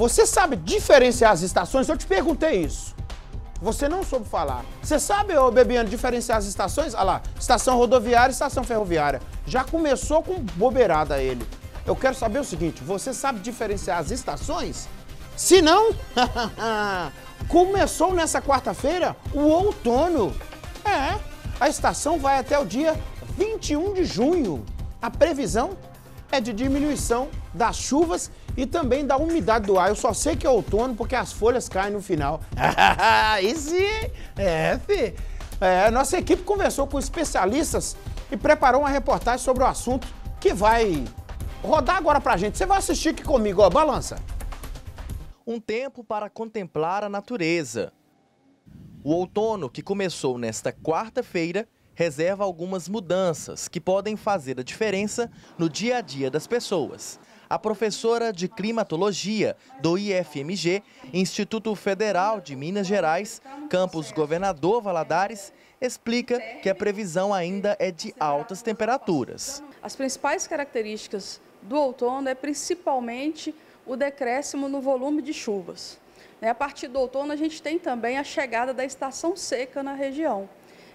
Você sabe diferenciar as estações? Eu te perguntei isso. Você não soube falar. Você sabe, ô Bebiano, diferenciar as estações? Olha lá, estação rodoviária e estação ferroviária. Já começou com bobeirada ele. Eu quero saber o seguinte, você sabe diferenciar as estações? Se não, começou nessa quarta-feira o outono. É, a estação vai até o dia 21 de junho. A previsão é de diminuição das chuvas e também da umidade do ar. Eu só sei que é outono porque as folhas caem no final. Aí sim! É, fi. É, nossa equipe conversou com especialistas e preparou uma reportagem sobre o assunto que vai rodar agora pra gente. Você vai assistir aqui comigo, ó, balança. Um tempo para contemplar a natureza. O outono, que começou nesta quarta-feira, reserva algumas mudanças que podem fazer a diferença no dia a dia das pessoas a professora de climatologia do IFMG, Instituto Federal de Minas Gerais, campus Governador Valadares, explica que a previsão ainda é de altas temperaturas. As principais características do outono é principalmente o decréscimo no volume de chuvas. Né? A partir do outono, a gente tem também a chegada da estação seca na região.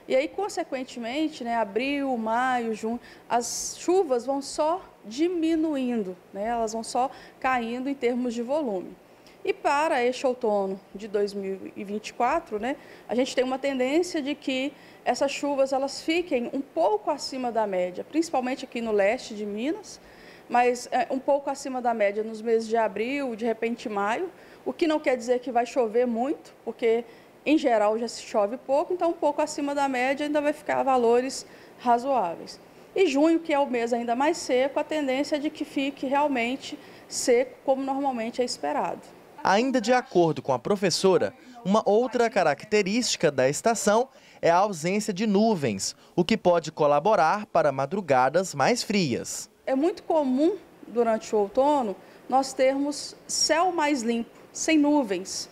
E aí, consequentemente, né, abril, maio, junho, as chuvas vão só diminuindo, né, elas vão só caindo em termos de volume. E para este outono de 2024, né, a gente tem uma tendência de que essas chuvas elas fiquem um pouco acima da média, principalmente aqui no leste de Minas, mas é, um pouco acima da média nos meses de abril, de repente maio, o que não quer dizer que vai chover muito, porque em geral, já se chove pouco, então um pouco acima da média ainda vai ficar valores razoáveis. E junho, que é o mês ainda mais seco, a tendência é de que fique realmente seco, como normalmente é esperado. Ainda de acordo com a professora, uma outra característica da estação é a ausência de nuvens, o que pode colaborar para madrugadas mais frias. É muito comum, durante o outono, nós termos céu mais limpo, sem nuvens.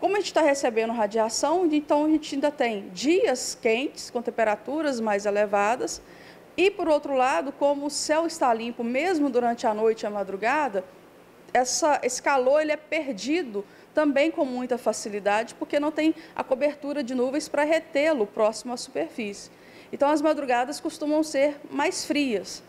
Como a gente está recebendo radiação, então a gente ainda tem dias quentes, com temperaturas mais elevadas, e por outro lado, como o céu está limpo mesmo durante a noite e a madrugada, essa, esse calor ele é perdido também com muita facilidade, porque não tem a cobertura de nuvens para retê-lo próximo à superfície. Então, as madrugadas costumam ser mais frias.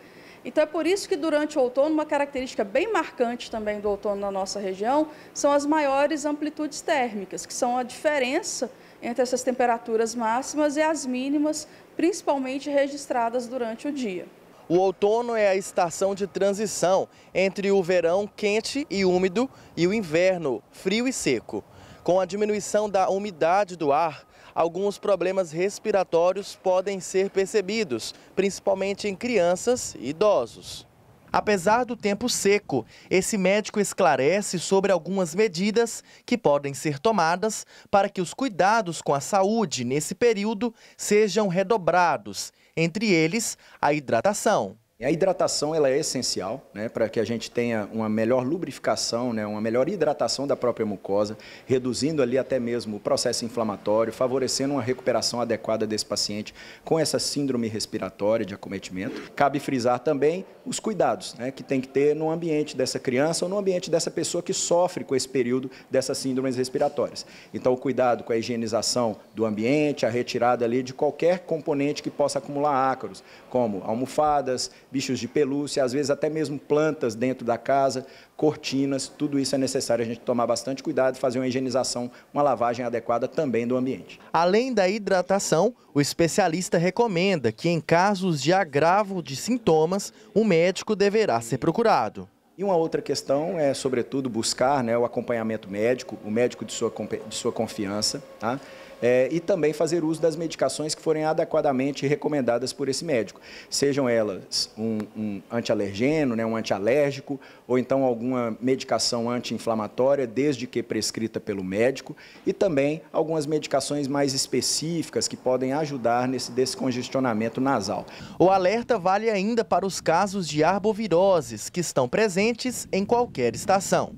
Então é por isso que durante o outono, uma característica bem marcante também do outono na nossa região são as maiores amplitudes térmicas, que são a diferença entre essas temperaturas máximas e as mínimas, principalmente registradas durante o dia. O outono é a estação de transição entre o verão quente e úmido e o inverno frio e seco. Com a diminuição da umidade do ar, alguns problemas respiratórios podem ser percebidos, principalmente em crianças e idosos. Apesar do tempo seco, esse médico esclarece sobre algumas medidas que podem ser tomadas para que os cuidados com a saúde nesse período sejam redobrados, entre eles a hidratação. A hidratação ela é essencial né, para que a gente tenha uma melhor lubrificação, né, uma melhor hidratação da própria mucosa, reduzindo ali até mesmo o processo inflamatório, favorecendo uma recuperação adequada desse paciente com essa síndrome respiratória de acometimento. Cabe frisar também os cuidados né, que tem que ter no ambiente dessa criança ou no ambiente dessa pessoa que sofre com esse período dessas síndromes respiratórias. Então, o cuidado com a higienização do ambiente, a retirada ali de qualquer componente que possa acumular ácaros, como almofadas, bichos de pelúcia, às vezes até mesmo plantas dentro da casa, cortinas, tudo isso é necessário a gente tomar bastante cuidado e fazer uma higienização, uma lavagem adequada também do ambiente. Além da hidratação, o especialista recomenda que em casos de agravo de sintomas, o um médico deverá ser procurado. E uma outra questão é, sobretudo, buscar né, o acompanhamento médico, o médico de sua, de sua confiança, tá? É, e também fazer uso das medicações que forem adequadamente recomendadas por esse médico, sejam elas um, um antialergeno, né, um antialérgico, ou então alguma medicação anti-inflamatória, desde que prescrita pelo médico, e também algumas medicações mais específicas que podem ajudar nesse descongestionamento nasal. O alerta vale ainda para os casos de arboviroses que estão presentes presentes em qualquer estação.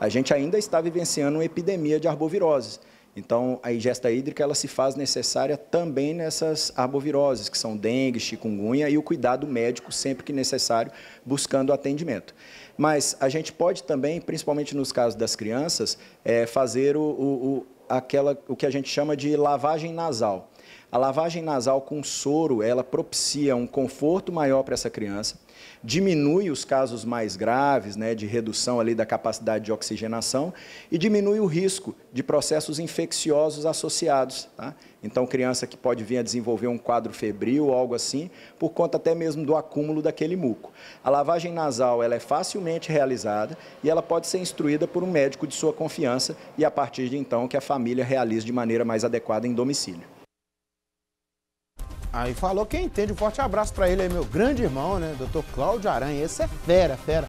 A gente ainda está vivenciando uma epidemia de arboviroses. Então, a ingesta hídrica ela se faz necessária também nessas arboviroses, que são dengue, chikungunya, e o cuidado médico sempre que necessário, buscando atendimento. Mas a gente pode também, principalmente nos casos das crianças, é, fazer o, o, aquela, o que a gente chama de lavagem nasal. A lavagem nasal com soro, ela propicia um conforto maior para essa criança, diminui os casos mais graves, né, de redução ali da capacidade de oxigenação e diminui o risco de processos infecciosos associados. Tá? Então, criança que pode vir a desenvolver um quadro febril, ou algo assim, por conta até mesmo do acúmulo daquele muco. A lavagem nasal ela é facilmente realizada e ela pode ser instruída por um médico de sua confiança e, a partir de então, que a família realize de maneira mais adequada em domicílio. Aí falou quem entende. Um forte abraço para ele aí, meu grande irmão, né? Doutor Cláudio Aranha. Esse é fera, fera.